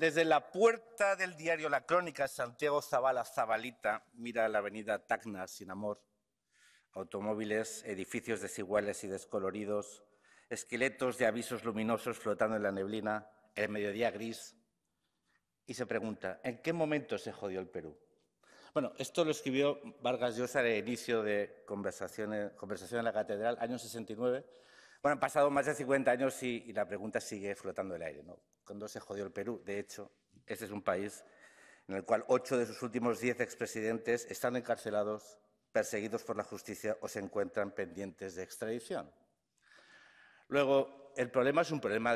Desde la puerta del diario La Crónica, Santiago Zavala Zabalita mira la avenida Tacna sin amor. Automóviles, edificios desiguales y descoloridos, esqueletos de avisos luminosos flotando en la neblina, el mediodía gris. Y se pregunta, ¿en qué momento se jodió el Perú? Bueno, esto lo escribió Vargas Llosa al inicio de conversaciones, conversación en la catedral, año 69, bueno, han pasado más de 50 años y, la pregunta sigue flotando el aire. ¿no? ¿Cuándo se jodió el Perú? De hecho, este es un país en el cual ocho de sus últimos diez expresidentes están encarcelados, perseguidos por la justicia o se encuentran pendientes de extradición. Luego, el problema es un problema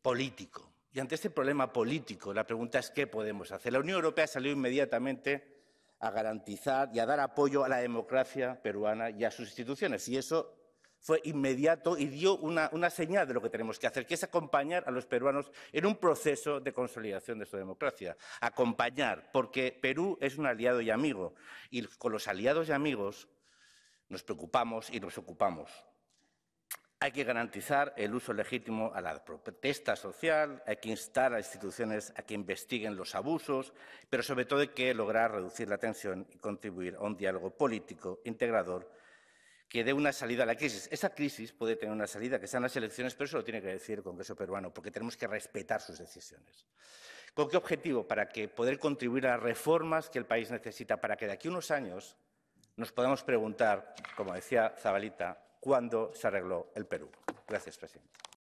político. Y ante este problema político, la pregunta es qué podemos hacer. La Unión Europea salió inmediatamente a garantizar y a dar apoyo a la democracia peruana y a sus instituciones. Y eso fue inmediato y dio una, señal de lo que tenemos que hacer, que es acompañar a los peruanos en un proceso de consolidación de su democracia. Acompañar, porque Perú es un aliado y amigo, y con los aliados y amigos nos preocupamos y nos ocupamos. Hay que garantizar el uso legítimo a la protesta social, hay que instar a instituciones a que investiguen los abusos, pero sobre todo hay que lograr reducir la tensión y contribuir a un diálogo político integrador que dé una salida a la crisis. Esa crisis puede tener una salida, que sean las elecciones, pero eso lo tiene que decir el Congreso peruano, porque tenemos que respetar sus decisiones. ¿Con qué objetivo? Para que poder contribuir a las reformas que el país necesita, para que de aquí a unos años nos podamos preguntar, como decía Zabalita, ¿cuándo se arregló el Perú? Gracias, presidente.